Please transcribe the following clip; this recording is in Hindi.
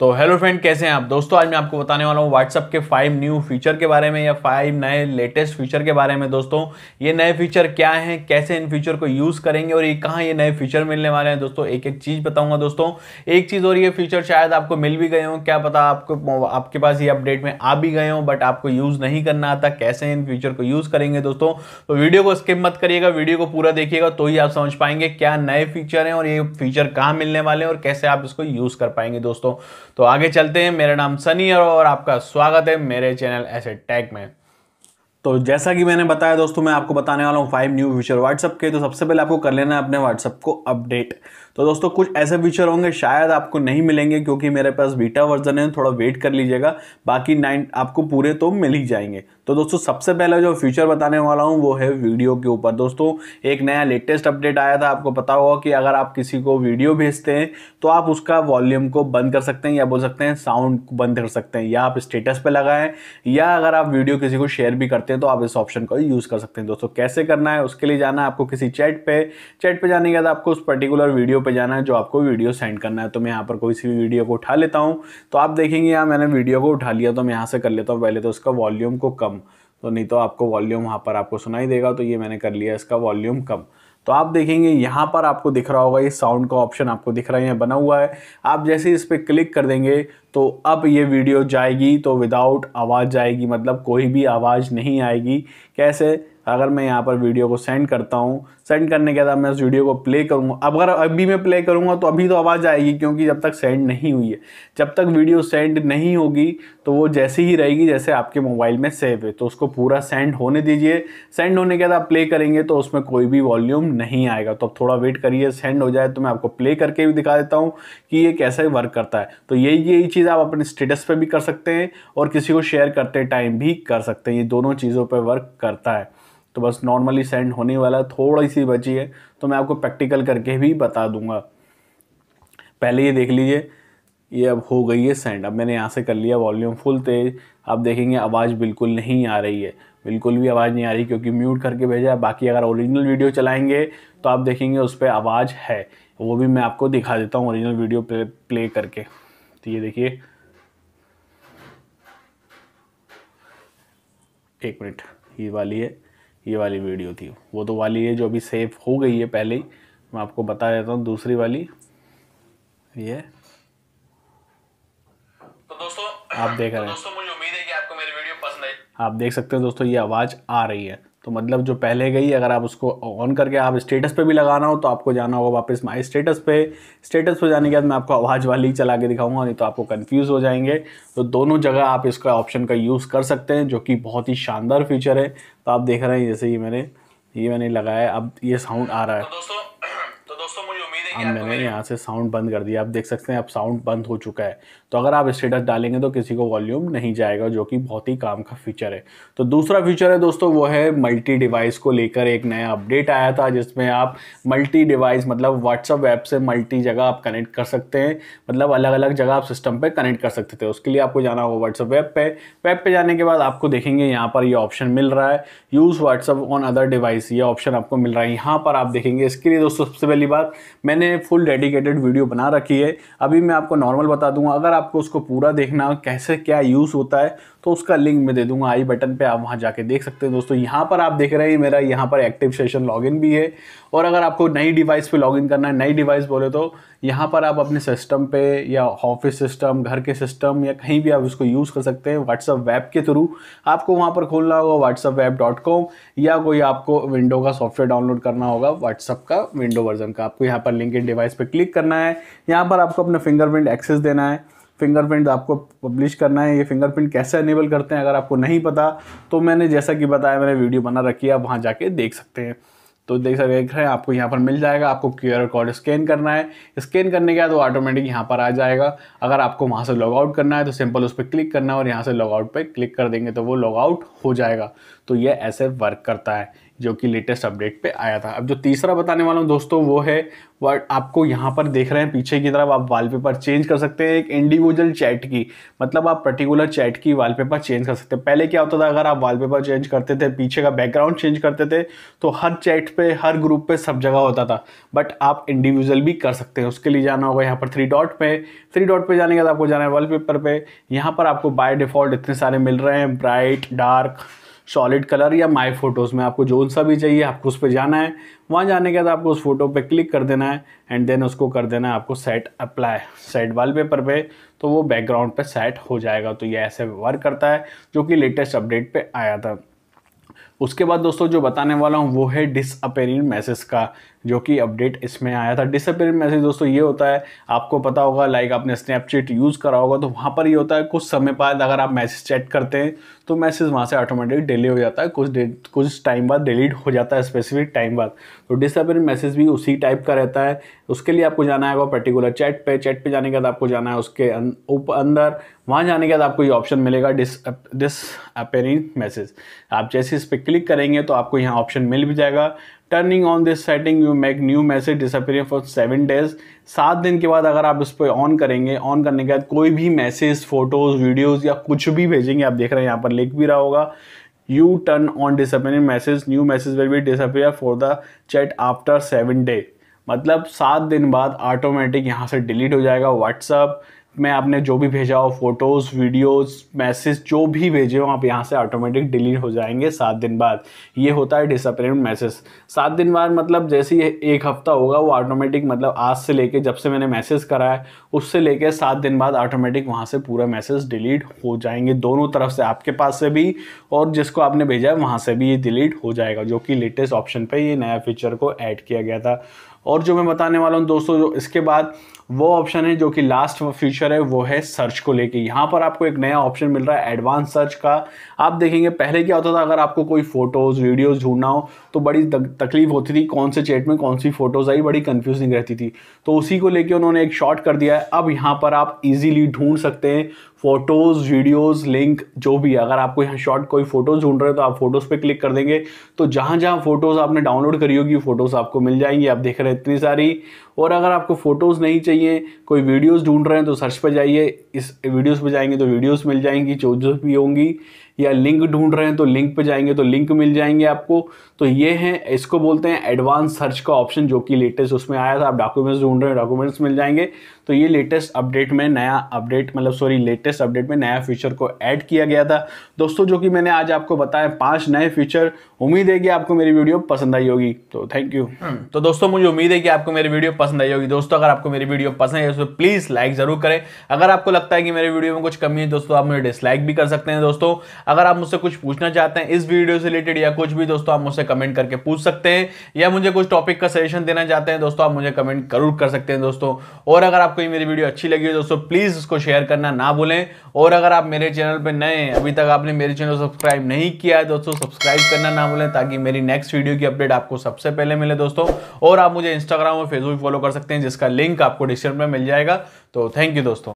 तो हेलो फ्रेंड कैसे हैं आप दोस्तों आज मैं आपको बताने वाला हूँ व्हाट्सअप के फाइव न्यू फीचर के बारे में या फाइव नए लेटेस्ट फीचर के बारे में दोस्तों ये नए फीचर क्या हैं कैसे इन फीचर को यूज़ करेंगे और ये कहाँ ये नए फीचर मिलने वाले हैं दोस्तों एक एक चीज़ बताऊंगा दोस्तों एक चीज़ और ये फीचर शायद आपको मिल भी गए हों क्या पता आपको आपके पास ये अपडेट में आ भी गए हों बट आपको यूज़ नहीं करना आता कैसे इन फीचर को यूज़ करेंगे दोस्तों तो वीडियो को स्किप मत करिएगा वीडियो को पूरा देखिएगा तो ही आप समझ पाएंगे क्या नए फीचर हैं और ये फीचर कहाँ मिलने वाले हैं और कैसे आप इसको यूज़ कर पाएंगे दोस्तों तो आगे चलते हैं मेरा नाम सनी है और आपका स्वागत है मेरे चैनल ऐसे टैग में तो जैसा कि मैंने बताया दोस्तों मैं आपको बताने वाला हूँ फाइव न्यू फ्यूचर व्हाट्सअप के तो सबसे पहले आपको कर लेना है अपने व्हाट्सअप को अपडेट तो दोस्तों कुछ ऐसे फीचर होंगे शायद आपको नहीं मिलेंगे क्योंकि मेरे पास बीटा वर्जन है थोड़ा वेट कर लीजिएगा बाकी नाइन आपको पूरे तो मिल ही जाएंगे तो दोस्तों सबसे पहले जो फीचर बताने वाला हूँ वो है वीडियो के ऊपर दोस्तों एक नया लेटेस्ट अपडेट आया था आपको पता होगा कि अगर आप किसी को वीडियो भेजते हैं तो आप उसका वॉल्यूम को बंद कर सकते हैं या बोल सकते हैं साउंड बंद कर सकते हैं या आप स्टेटस पर लगाएं या अगर आप वीडियो किसी को शेयर भी करते हैं तो आप इस ऑप्शन को यूज़ कर सकते हैं दोस्तों कैसे करना है उसके लिए जाना है आपको किसी चैट पर चैट पर जाने के बाद आपको उस पर्टिकुलर वीडियो पे जाना है जो आपको वीडियो सेंड करना है तो मैं यहाँ पर कोई सी वीडियो को उठा लेता हूँ तो आप देखेंगे यहाँ मैंने वीडियो को उठा लिया तो मैं यहाँ से कर लेता हूँ पहले तो उसका वॉल्यूम को कम तो नहीं तो आपको वॉल्यूम वहाँ पर आपको सुनाई देगा तो ये मैंने कर लिया इसका वॉल्यूम कम तो आप देखेंगे यहाँ पर आपको दिख रहा होगा ये साउंड का ऑप्शन आपको दिख रहा है यहाँ बना हुआ है आप जैसे इस पर क्लिक कर देंगे तो अब ये वीडियो जाएगी तो विदाउट आवाज़ जाएगी मतलब कोई भी आवाज़ नहीं आएगी कैसे अगर मैं यहाँ पर वीडियो को सेंड करता हूँ सेंड करने के बाद मैं उस वीडियो को प्ले करूँगा अब अगर अभी मैं प्ले करूँगा तो अभी तो आवाज़ आएगी क्योंकि जब तक सेंड नहीं हुई है जब तक वीडियो सेंड नहीं होगी तो वो जैसे ही रहेगी जैसे आपके मोबाइल में सेव है तो उसको पूरा सेंड होने दीजिए सेंड होने के बाद प्ले करेंगे तो उसमें कोई भी वॉल्यूम नहीं आएगा तो अब थोड़ा वेट करिए सेंड हो जाए तो मैं आपको प्ले करके भी दिखा देता हूँ कि ये कैसे वर्क करता है तो यही यही चीज़ आप अपने स्टेटस पर भी कर सकते हैं और किसी को शेयर करते टाइम भी कर सकते हैं ये दोनों चीज़ों पर वर्क करता है तो बस नॉर्मली सेंड होने वाला थोड़ी सी बची है तो मैं आपको प्रैक्टिकल करके भी बता दूंगा पहले ये देख लीजिए ये अब हो गई है सेंड अब मैंने यहाँ से कर लिया वॉल्यूम फुल तेज आप देखेंगे आवाज़ बिल्कुल नहीं आ रही है बिल्कुल भी आवाज़ नहीं आ रही क्योंकि म्यूट करके भेजा है बाकी अगर ओरिजिनल वीडियो चलाएंगे तो आप देखेंगे उस पर आवाज़ है वो भी मैं आपको दिखा देता हूँ ओरिजिनल वीडियो प्ले प्ले करके तो ये देखिए एक मिनट ये वाली है ये वाली वीडियो थी वो तो वाली है जो अभी सेफ हो गई है पहले ही मैं आपको बता देता हूँ दूसरी वाली ये तो दोस्तों आप देख रहे हैं तो दोस्तों मुझे उम्मीद है कि आपको मेरी वीडियो पसंद आई आप देख सकते हैं दोस्तों ये आवाज़ आ रही है तो मतलब जो पहले गई अगर आप उसको ऑन करके आप स्टेटस पे भी लगाना हो तो आपको जाना होगा वापस माई स्टेटस पे स्टेटस पे जाने के बाद मैं आपको आवाज़ वाली चला के दिखाऊंगा नहीं तो आपको कन्फ्यूज़ हो जाएंगे तो दोनों जगह आप इसका ऑप्शन का यूज़ कर सकते हैं जो कि बहुत ही शानदार फीचर है तो आप देख रहे हैं जैसे ही मैंने ये मैंने लगाया अब ये साउंड आ रहा है तो अब मैंने तो यहाँ से साउंड बंद कर दिया आप देख सकते हैं अब साउंड बंद हो चुका है तो अगर आप स्टेटस डालेंगे तो किसी को वॉल्यूम नहीं जाएगा जो कि बहुत ही काम का फीचर है तो दूसरा फीचर है दोस्तों वो है मल्टी डिवाइस को लेकर एक नया अपडेट आया था जिसमें आप मल्टी डिवाइस मतलब व्हाट्सअप ऐप से मल्टी जगह आप कनेक्ट कर सकते हैं मतलब अलग अलग जगह आप सिस्टम पर कनेक्ट कर सकते थे उसके लिए आपको जाना होगा व्हाट्सअप वेब पे वेब पर जाने के बाद आपको देखेंगे यहाँ पर ये ऑप्शन मिल रहा है use WhatsApp on other device ये ऑप्शन आपको मिल रहा है यहाँ पर आप देखेंगे इसके लिए दोस्तों सबसे पहली बात मैंने मैंने फुल डेडिकेटेड वीडियो बना रखी है अभी मैं आपको नॉर्मल बता दूंगा अगर आपको उसको पूरा देखना कैसे क्या यूज़ होता है तो उसका लिंक मैं दे दूंगा आई बटन पे आप वहाँ जाके देख सकते हैं दोस्तों यहाँ पर आप देख रहे हैं मेरा यहाँ पर एक्टिव सेशन लॉगिन भी है और अगर आपको नई डिवाइस पे लॉगिन करना है नई डिवाइस बोले तो यहाँ पर आप अपने सिस्टम पे या ऑफिस सिस्टम घर के सिस्टम या कहीं भी आप उसको यूज़ कर सकते हैं व्हाट्सअप वेब के थ्रू आपको वहाँ पर खोलना होगा व्हाट्सअप वेब डॉट कॉम या कोई आपको विंडो का सॉफ्टवेयर डाउनलोड करना होगा व्हाट्सअप का विंडो वर्जन का आपको यहाँ पर लिंक बैंक के डिवाइस पर क्लिक करना है यहाँ पर आपको अपना फिंगरप्रिंट एक्सेस देना है फिंगरप्रिंट आपको पब्लिश करना है ये फिंगरप्रिंट कैसे अनेबल करते हैं अगर आपको नहीं पता तो मैंने जैसा कि बताया मैंने वीडियो बना रखी है आप वहाँ जाके देख सकते हैं तो देख सकते देख रहे हैं आपको यहाँ पर मिल जाएगा आपको क्यू आर कोड स्कैन करना है स्कैन करने के बाद वो ऑटोमेटिक यहाँ पर आ जाएगा अगर आपको वहाँ से लॉग आउट करना है तो सिंपल उस पर क्लिक करना है और यहाँ से लॉग आउट पर क्लिक कर देंगे तो वो लॉग आउट हो जाएगा तो ये ऐसे वर्क करता है जो कि लेटेस्ट अपडेट पे आया था अब जो तीसरा बताने वाला हूँ दोस्तों वो है वर्ड आपको यहाँ पर देख रहे हैं पीछे की तरफ आप वॉलपेपर चेंज कर सकते हैं एक इंडिविजुअल चैट की मतलब आप पर्टिकुलर चैट की वॉलपेपर चेंज कर सकते हैं पहले क्या होता था अगर आप वॉलपेपर चेंज करते थे पीछे का बैकग्राउंड चेंज करते थे तो हर चैट पे हर ग्रुप पे सब जगह होता था बट आप इंडिविजुअल भी कर सकते हैं उसके लिए जाना होगा यहाँ पर थ्री डॉट पर थ्री डॉट पर जाने के बाद आपको जाना है वॉलपेपर पे यहाँ पर आपको बाय डिफॉल्ट इतने सारे मिल रहे हैं ब्राइट डार्क सॉलिड कलर या माई फोटोज़ में आपको जो सा भी चाहिए आपको उस पर जाना है वहाँ जाने के बाद आपको उस फोटो पे क्लिक कर देना है एंड देन उसको कर देना है आपको सेट अप्लाई सेट वॉलपेपर पे तो वो बैकग्राउंड पे सेट हो जाएगा तो ये ऐसे वर्क करता है जो कि लेटेस्ट अपडेट पे आया था उसके बाद दोस्तों जो बताने वाला हूँ वो है डिसअपेरिंग मैसेज का जो कि अपडेट इसमें आया था डिसअपेयर मैसेज दोस्तों ये होता है आपको पता होगा लाइक आपने स्नैपचैट यूज़ करा होगा तो वहाँ पर ये होता है कुछ समय बाद अगर आप मैसेज चैट करते हैं तो मैसेज वहाँ से ऑटोमेटिक डिले हो जाता है कुछ कुछ टाइम बाद डिलीट हो जाता है स्पेसिफिक टाइम बाद तो डिसअपेयर मैसेज भी उसी टाइप का रहता है उसके लिए आपको जाना है पर्टिकुलर चैट पे चैट पर जाने के बाद आपको जाना है उसके अं, अंदर वहाँ जाने के बाद आपको ये ऑप्शन मिलेगा डिस डिस अपेयरिंग मैसेज आप जैसे इस पर क्लिक करेंगे तो आपको यहाँ ऑप्शन मिल भी जाएगा turning on this setting you make new message disappear for seven days सात दिन के बाद अगर आप इस पर ऑन करेंगे ऑन करने के बाद कोई भी मैसेज फोटोज़ वीडियोज़ या कुछ भी भेजेंगे आप देख रहे हैं यहाँ पर लिख भी रहा होगा you turn on disappear message new message will be disappear for the chat after seven day मतलब सात दिन बाद ऑटोमेटिक यहाँ से डिलीट हो जाएगा व्हाट्सअप में आपने जो भी भेजा हो फोटोज़ वीडियोस मैसेज जो भी भेजे हो आप यहाँ से ऑटोमेटिक डिलीट हो जाएंगे सात दिन बाद ये होता है डिसअपेयरेंट मैसेज सात दिन बाद मतलब जैसे ही एक हफ़्ता होगा वो ऑटोमेटिक मतलब आज से लेके जब से मैंने मैसेज करा है उससे लेके सात दिन बाद ऑटोमेटिक वहाँ से पूरा मैसेज डिलीट हो जाएंगे दोनों तरफ से आपके पास से भी और जिसको आपने भेजा है वहाँ से भी ये डिलीट हो जाएगा जो कि लेटेस्ट ऑप्शन पर ये नया फीचर को ऐड किया गया था और जो मैं बताने वाला हूँ दोस्तों जो इसके बाद वो ऑप्शन है जो कि लास्ट फ्यूचर है वो है सर्च को लेके यहाँ पर आपको एक नया ऑप्शन मिल रहा है एडवांस सर्च का आप देखेंगे पहले क्या होता था अगर आपको कोई फोटोज़ वीडियोज़ ढूंढना हो तो बड़ी तकलीफ होती थी कौन से चैट में कौन सी फ़ोटोज़ आई बड़ी कन्फ्यूजिंग रहती थी तो उसी को लेके उन्होंने एक शॉर्ट कर दिया है अब यहाँ पर आप इजीली ढूंढ सकते हैं फोटोज़ वीडियोज़ लिंक जो भी अगर आपको यहाँ शॉर्ट कोई फ़ोटोज़ ढूंढ रहे हो तो आप फोटोज़ पे क्लिक कर देंगे तो जहाँ जहाँ फ़ोटोज़ आपने डाउनलोड करी होगी फ़ोटोज़ आपको मिल जाएंगी आप देख रहे हैं इतनी सारी और अगर आपको फ़ोटोज़ नहीं चाहिए कोई वीडियोस ढूंढ रहे हैं तो सर्च पर जाइए इस वीडियोस पर जाएंगे तो वीडियोस मिल जाएंगी जो जो भी होंगी या लिंक ढूंढ रहे हैं तो लिंक पे जाएंगे तो लिंक मिल जाएंगे आपको तो ये हैं इसको बोलते हैं एडवांस सर्च का ऑप्शन जो कि लेटेस्ट उसमें आया था आप डॉक्यूमेंट्स ढूंढ रहे हैं डॉक्यूमेंट्स मिल जाएंगे तो ये लेटेस्ट अपडेट में नया अपडेट मतलब सॉरी लेटेस्ट अपडेट में नया फीचर को ऐड किया गया था दोस्तों जो कि मैंने आज आपको बताया पाँच नए फीचर उम्मीद है कि आपको मेरी वीडियो पसंद आई होगी तो थैंक यू hmm. तो दोस्तों मुझे उम्मीद है कि आपको मेरी वीडियो पसंद आई होगी दोस्तों अगर आपको मेरी वीडियो पसंद आई तो प्लीज़ लाइक ज़रूर करें अगर आपको लगता है कि मेरी वीडियो में कुछ कमी है दोस्तों आप मुझे डिसलाइक भी कर सकते हैं दोस्तों अगर आप मुझसे कुछ पूछना चाहते हैं इस वीडियो से रिलेटेड या कुछ भी दोस्तों आप मुझसे कमेंट करके पूछ सकते हैं या मुझे कुछ टॉपिक का सजेशन देना चाहते हैं दोस्तों आप मुझे कमेंट जरूर कर सकते हैं दोस्तों और अगर आपको मेरी वीडियो अच्छी लगी हो दोस्तों प्लीज़ उसको शेयर करना ना भूलें और अगर आप मेरे चैनल पर नए अभी तक आपने मेरे चैनल सब्सक्राइब नहीं किया है दोस्तों सब्सक्राइब करना ना भूलें ताकि मेरी नेक्स्ट वीडियो की अपडेट आपको सबसे पहले मिले दोस्तों और आप मुझे इंस्टाग्राम और फेसबुक फॉलो कर सकते हैं जिसका लिंक आपको डिस्क्रिप्शन में मिल जाएगा तो थैंक यू दोस्तों